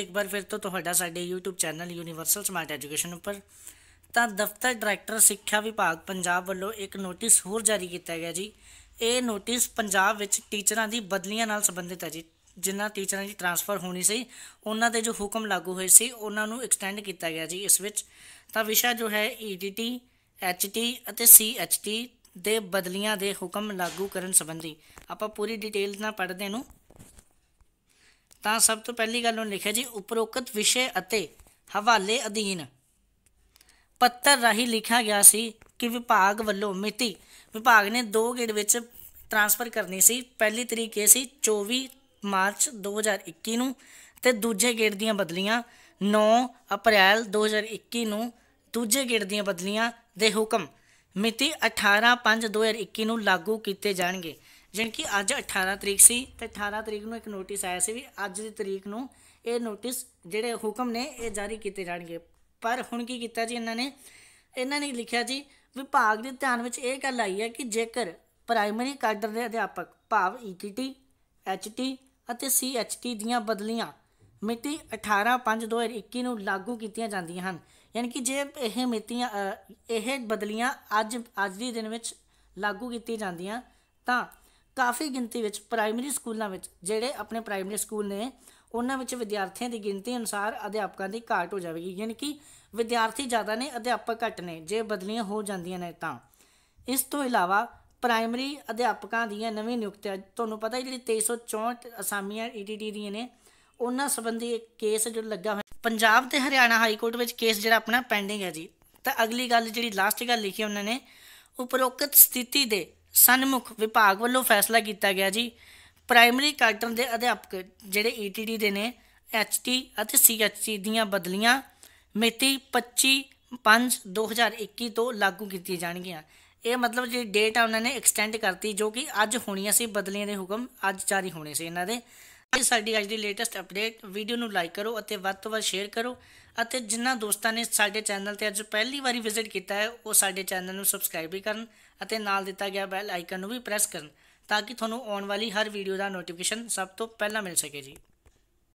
ਇੱਕ ਵਾਰ ਫਿਰ ਤੋਂ ਤੁਹਾਡਾ ਸਾਡੇ YouTube channel universal smart education ਉੱਪਰ ਤਾਂ ਦਫ਼ਤਰ ਡਾਇਰੈਕਟਰ ਸਿੱਖਿਆ ਵਿਭਾਗ ਪੰਜਾਬ ਵੱਲੋਂ ਇੱਕ ਨੋਟਿਸ ਹੋਰ ਜਾਰੀ ਕੀਤਾ ਗਿਆ ਜੀ ਇਹ ਨੋਟਿਸ ਪੰਜਾਬ ਵਿੱਚ ਟੀਚਰਾਂ ਦੀ ਬਦਲੀਆਂ ਨਾਲ ਸੰਬੰਧਿਤ ਹੈ ਜੀ ਜਿਨ੍ਹਾਂ ਟੀਚਰਾਂ ਦੀ ਟ੍ਰਾਂਸਫਰ ਹੋਣੀ ਸੀ ਉਹਨਾਂ ਦੇ ਜੋ ਹੁਕਮ ਲਾਗੂ ਹੋਏ ਸੀ ਉਹਨਾਂ ਨੂੰ ਐਕਸਟੈਂਡ ਕੀਤਾ ਗਿਆ ਜੀ ਇਸ ਵਿੱਚ ਤਾਂ ਵਿਸ਼ਾ ਜੋ ਹੈ EDT HT ਅਤੇ CHT ਦੇ ਬਦਲੀਆਂ ਦੇ ਹੁਕਮ ਲਾਗੂ ਕਰਨ ਸੰਬੰਧੀ ਆਪਾਂ ਪੂਰੀ ਡਿਟੇਲ ਨਾਲ ਪੜ੍ਹਦੇ ਨੂੰ ਤਾਂ ਸਭ ਤੋਂ ਪਹਿਲੀ ਗੱਲ ਉਹ ਲਿਖਿਆ ਜੀ ਉਪਰੋਕਤ ਵਿਸ਼ੇ ਅਤੇ ਹਵਾਲੇ ਅਧੀਨ ਪੱਤਰ ਰਾਹੀਂ ਲਿਖਿਆ ਗਿਆ ਸੀ ਕਿ ਵਿਭਾਗ ਵੱਲੋਂ ਮਿਤੀ ਵਿਭਾਗ ਨੇ ਦੋ ਗੇੜ ਵਿੱਚ ਟ੍ਰਾਂਸਫਰ ਕਰਨੀ ਸੀ ਪਹਿਲੀ ਤਰੀਕ ਇਹ ਸੀ 24 ਮਾਰਚ 2021 ਨੂੰ ਤੇ ਦੂਜੇ ਗੇੜ ਦੀਆਂ ਬਦਲੀਆਂ 9 ਅਪ੍ਰੈਲ 2021 ਨੂੰ ਦੂਜੇ ਗੇੜ ਦੀਆਂ ਬਦਲੀਆਂ ਦੇ ਹੁਕਮ ਮਿਤੀ 18/5/2021 ਨੂੰ ਲਾਗੂ ਕੀਤੇ ਜਾਣਗੇ ਜਾਨ ਕਿ ਅੱਜ 18 ਤਰੀਕ ਸੀ ਤੇ 18 ਤਰੀਕ ਨੂੰ ਇੱਕ ਨੋਟਿਸ ਆਇਆ ਸੀ ਵੀ ਅੱਜ ਦੀ ਤਰੀਕ ਨੂੰ ਇਹ ਨੋਟਿਸ ਜਿਹੜੇ ਹੁਕਮ ਨੇ ਇਹ ਜਾਰੀ ਕੀਤੇ ਜਾਣਗੇ ਪਰ ਹੁਣ ਕੀ ਕੀਤਾ ਜੀ ਇਹਨਾਂ ਨੇ ਇਹਨਾਂ ਨੇ ਲਿਖਿਆ ਜੀ ਵਿਭਾਗ ਦੇ ਧਿਆਨ ਵਿੱਚ ਇਹ ਗੱਲ ਆਈ ਹੈ ਕਿ ਜੇਕਰ ਪ੍ਰਾਇਮਰੀ ਕਾਡਰ ਦੇ ਅਧਿਆਪਕ ਭਾਵ ਈਟੀਟੀ e ਐਚਟੀ ਅਤੇ ਸੀਐਚਟੀ ਦੀਆਂ ਬਦਲੀਆਂ ਮਿਤੀ 18/5/2021 ਨੂੰ ਲਾਗੂ ਕੀਤੀਆਂ ਜਾਂਦੀਆਂ ਹਨ ਯਾਨੀ ਕਿ ਜੇ ਇਹ ਮਿਤੀਆਂ ਇਹ ਬਦਲੀਆਂ ਅੱਜ ਅੱਜ ਦੇ ਦਿਨ ਵਿੱਚ ਲਾਗੂ ਕੀਤੀਆਂ ਜਾਂਦੀਆਂ ਤਾਂ ਕਾਫੀ ਗਿਣਤੀ ਵਿੱਚ ਪ੍ਰਾਇਮਰੀ ਸਕੂਲਾਂ ਵਿੱਚ ਜਿਹੜੇ ਆਪਣੇ ਪ੍ਰਾਇਮਰੀ ਸਕੂਲ ਨੇ ਉਹਨਾਂ ਵਿੱਚ ਵਿਦਿਆਰਥੀਆਂ ਦੀ ਗਿਣਤੀ ਅਨੁਸਾਰ ਅਧਿਆਪਕਾਂ ਦੀ ਘਾਟ ਹੋ ਜਾਵੇਗੀ ਯਾਨੀ ਕਿ ਵਿਦਿਆਰਥੀ ਜ਼ਿਆਦਾ ਨੇ ਅਧਿਆਪਕ ਘੱਟ ਨੇ ਜੇ ਬਦਲੀਆਂ ਹੋ ਜਾਂਦੀਆਂ ਨੇ ਤਾਂ ਇਸ ਤੋਂ ਇਲਾਵਾ ਪ੍ਰਾਇਮਰੀ ਅਧਿਆਪਕਾਂ ਦੀਆਂ ਨਵੀਂ ਨਿਯੁਕਤੀਆਂ ਤੁਹਾਨੂੰ ਪਤਾ ਜਿਹੜੀ 2364 ਅਸਾਮੀਆਂ ਈਟੀਟੀ ਦੀਆਂ ਨੇ ਉਹਨਾਂ ਸੰਬੰਧੀ ਇੱਕ ਕੇਸ ਜੋ ਲੱਗਾ ਹੋਇਆ ਪੰਜਾਬ ਤੇ ਹਰਿਆਣਾ ਹਾਈ ਕੋਰਟ ਵਿੱਚ ਕੇਸ ਜਿਹੜਾ ਆਪਣਾ ਪੈਂਡਿੰਗ ਹੈ ਜੀ ਤਾਂ ਅਗਲੀ ਗੱਲ ਜਿਹੜੀ ਲਾਸਟ ਗੱਲ ਲਿਖੀ ਉਹਨਾਂ ਨੇ ਉਪਰੋਕਤ ਸਥਿਤੀ ਦੇ ਸਨਮੁਖ ਵਿਭਾਗ ਵੱਲੋਂ ਫੈਸਲਾ ਕੀਤਾ ਗਿਆ ਜੀ ਪ੍ਰਾਇਮਰੀ ਕਾਡਰ ਦੇ ਅਧਿਆਪਕ ਜਿਹੜੇ ਈਟੀਡੀ e ਦੇ ਨੇ ਐਚਟੀ ਅਤੇ ਸੀਐਚਸੀ ਦੀਆਂ ਬਦਲੀਆਂ ਮਿਤੀ 25 5 2021 ਤੋਂ ਲਾਗੂ ਕੀਤੀ ਜਾਣਗੀਆਂ ਇਹ ਮਤਲਬ ਜਿਹੜੀ ਡੇਟ ਆ ਉਹਨਾਂ ਨੇ ਐਕਸਟੈਂਡ ਕਰਤੀ ਜੋ ਕਿ ਅੱਜ ਹੋਣੀਆਂ ਸੀ ਬਦਲੀਆਂ ਦੇ ਹੁਕਮ ਅੱਜ ਜਾਰੀ ਹੋਣੇ ਸੀ ਇਹਨਾਂ ਦੇ ਇਹ ਸਾਡੀ ਅੱਜ ਦੀ ਲੇਟੈਸਟ ਅਪਡੇਟ ਵੀਡੀਓ ਨੂੰ ਲਾਈਕ ਕਰੋ ਅਤੇ ਵੱਧ ਤੋਂ ਵੱਧ ਸ਼ੇਅਰ ਕਰੋ ਅਤੇ ਜਿਨ੍ਹਾਂ ਦੋਸਤਾਂ ਨੇ ਸਾਡੇ ਚੈਨਲ ਤੇ ਅੱਜ ਪਹਿਲੀ ਵਾਰੀ ਵਿਜ਼ਿਟ ਕੀਤਾ ਹੈ ਉਹ ਸਾਡੇ ਚੈਨਲ ਨੂੰ ਸਬਸਕ੍ਰਾਈਬ ਵੀ ਕਰਨ ਅਤੇ ਨਾਲ ਦਿੱਤਾ ਗਿਆ ਬੈਲ ਆਈਕਨ ਨੂੰ ਵੀ ਪ੍ਰੈਸ ਕਰਨ ਤਾਂ ਕਿ ਤੁਹਾਨੂੰ ਆਉਣ ਵਾਲੀ ਹਰ ਵੀਡੀਓ ਦਾ ਨੋਟੀਫਿਕੇਸ਼ਨ ਸਭ ਤੋਂ ਪਹਿਲਾਂ ਮਿਲ ਸਕੇ ਜੀ